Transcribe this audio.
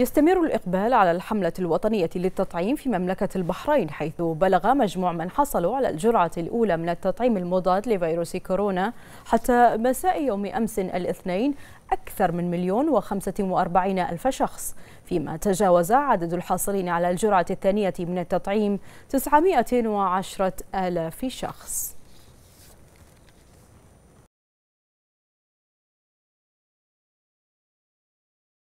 يستمر الإقبال على الحملة الوطنية للتطعيم في مملكة البحرين حيث بلغ مجموع من حصلوا على الجرعة الأولى من التطعيم المضاد لفيروس كورونا حتى مساء يوم أمس الاثنين أكثر من مليون وخمسة وأربعين ألف شخص فيما تجاوز عدد الحاصلين على الجرعة الثانية من التطعيم 910 ألاف شخص